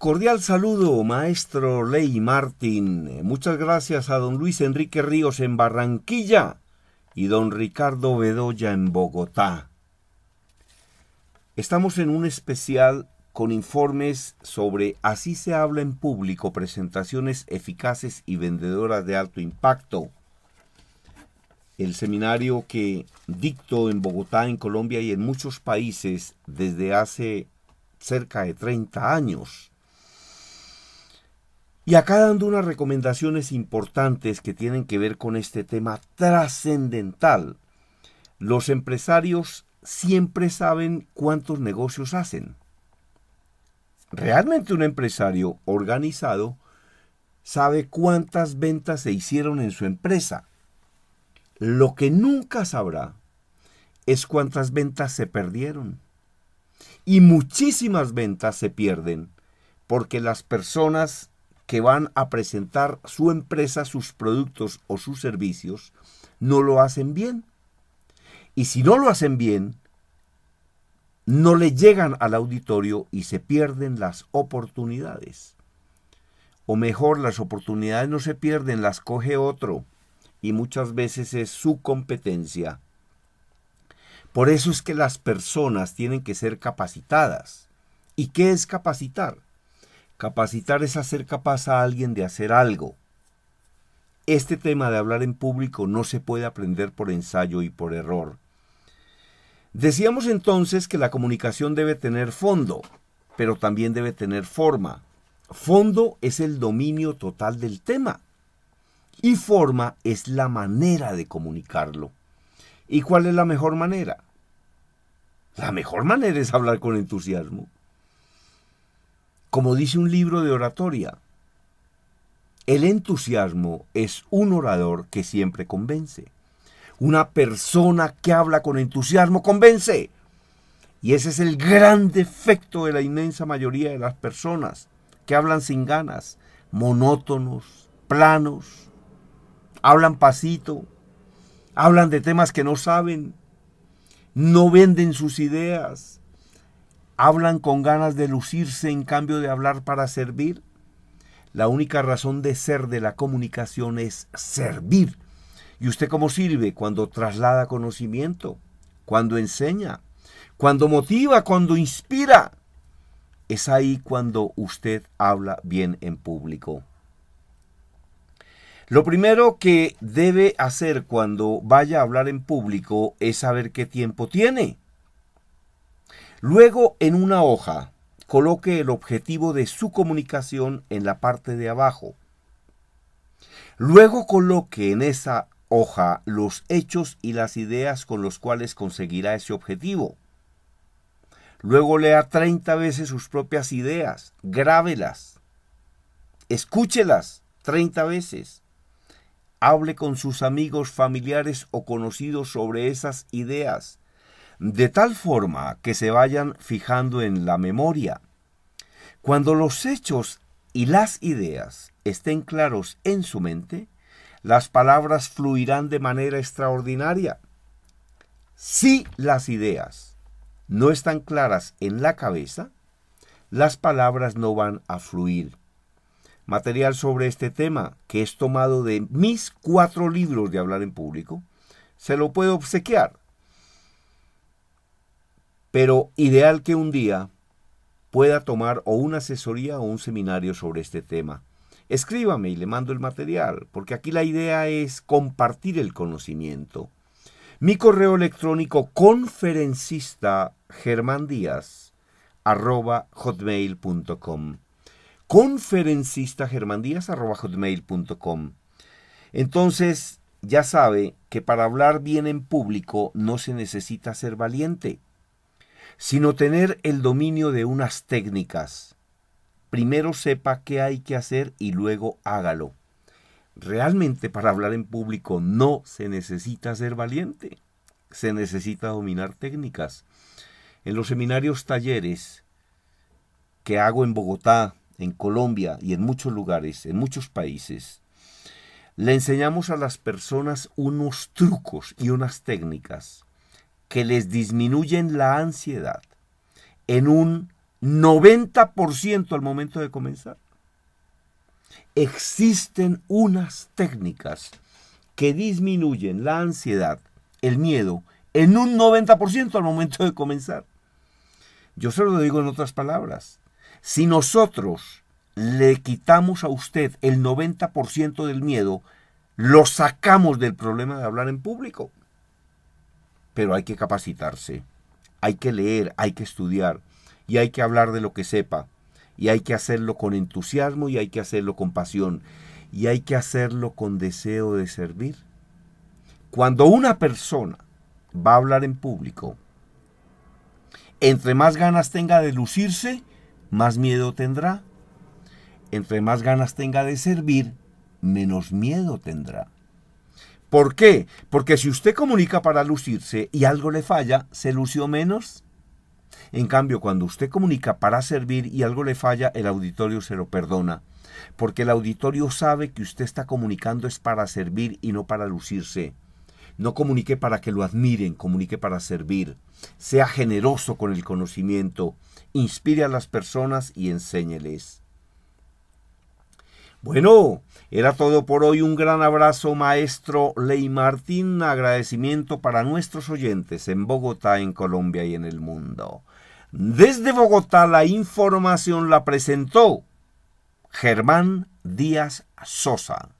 Cordial saludo, maestro Ley Martín. Eh, muchas gracias a don Luis Enrique Ríos en Barranquilla y don Ricardo Bedoya en Bogotá. Estamos en un especial con informes sobre Así se habla en público, presentaciones eficaces y vendedoras de alto impacto. El seminario que dictó en Bogotá, en Colombia y en muchos países desde hace cerca de 30 años. Y acá dando unas recomendaciones importantes que tienen que ver con este tema trascendental. Los empresarios siempre saben cuántos negocios hacen. Realmente un empresario organizado sabe cuántas ventas se hicieron en su empresa. Lo que nunca sabrá es cuántas ventas se perdieron. Y muchísimas ventas se pierden porque las personas que van a presentar su empresa, sus productos o sus servicios, no lo hacen bien. Y si no lo hacen bien, no le llegan al auditorio y se pierden las oportunidades. O mejor, las oportunidades no se pierden, las coge otro. Y muchas veces es su competencia. Por eso es que las personas tienen que ser capacitadas. ¿Y qué es capacitar? Capacitar es hacer capaz a alguien de hacer algo. Este tema de hablar en público no se puede aprender por ensayo y por error. Decíamos entonces que la comunicación debe tener fondo, pero también debe tener forma. Fondo es el dominio total del tema y forma es la manera de comunicarlo. ¿Y cuál es la mejor manera? La mejor manera es hablar con entusiasmo. Como dice un libro de oratoria, el entusiasmo es un orador que siempre convence. Una persona que habla con entusiasmo convence. Y ese es el gran defecto de la inmensa mayoría de las personas que hablan sin ganas, monótonos, planos, hablan pasito, hablan de temas que no saben, no venden sus ideas, hablan con ganas de lucirse en cambio de hablar para servir. La única razón de ser de la comunicación es servir. ¿Y usted cómo sirve? Cuando traslada conocimiento, cuando enseña, cuando motiva, cuando inspira. Es ahí cuando usted habla bien en público. Lo primero que debe hacer cuando vaya a hablar en público es saber qué tiempo tiene. Luego, en una hoja, coloque el objetivo de su comunicación en la parte de abajo. Luego coloque en esa hoja los hechos y las ideas con los cuales conseguirá ese objetivo. Luego lea 30 veces sus propias ideas, grábelas, escúchelas 30 veces. Hable con sus amigos, familiares o conocidos sobre esas ideas de tal forma que se vayan fijando en la memoria. Cuando los hechos y las ideas estén claros en su mente, las palabras fluirán de manera extraordinaria. Si las ideas no están claras en la cabeza, las palabras no van a fluir. Material sobre este tema que es tomado de mis cuatro libros de hablar en público, se lo puedo obsequiar pero ideal que un día pueda tomar o una asesoría o un seminario sobre este tema. Escríbame y le mando el material, porque aquí la idea es compartir el conocimiento. Mi correo electrónico conferencista conferencistagermandías.com. arroba conferencista Entonces, ya sabe que para hablar bien en público no se necesita ser valiente sino tener el dominio de unas técnicas. Primero sepa qué hay que hacer y luego hágalo. Realmente para hablar en público no se necesita ser valiente, se necesita dominar técnicas. En los seminarios talleres que hago en Bogotá, en Colombia y en muchos lugares, en muchos países, le enseñamos a las personas unos trucos y unas técnicas que les disminuyen la ansiedad en un 90% al momento de comenzar. Existen unas técnicas que disminuyen la ansiedad, el miedo, en un 90% al momento de comenzar. Yo se lo digo en otras palabras. Si nosotros le quitamos a usted el 90% del miedo, lo sacamos del problema de hablar en público pero hay que capacitarse, hay que leer, hay que estudiar y hay que hablar de lo que sepa y hay que hacerlo con entusiasmo y hay que hacerlo con pasión y hay que hacerlo con deseo de servir. Cuando una persona va a hablar en público, entre más ganas tenga de lucirse, más miedo tendrá. Entre más ganas tenga de servir, menos miedo tendrá. ¿Por qué? Porque si usted comunica para lucirse y algo le falla, ¿se lució menos? En cambio, cuando usted comunica para servir y algo le falla, el auditorio se lo perdona. Porque el auditorio sabe que usted está comunicando es para servir y no para lucirse. No comunique para que lo admiren, comunique para servir. Sea generoso con el conocimiento, inspire a las personas y enséñeles. Bueno, era todo por hoy. Un gran abrazo, maestro Ley Martín. Agradecimiento para nuestros oyentes en Bogotá, en Colombia y en el mundo. Desde Bogotá la información la presentó Germán Díaz Sosa.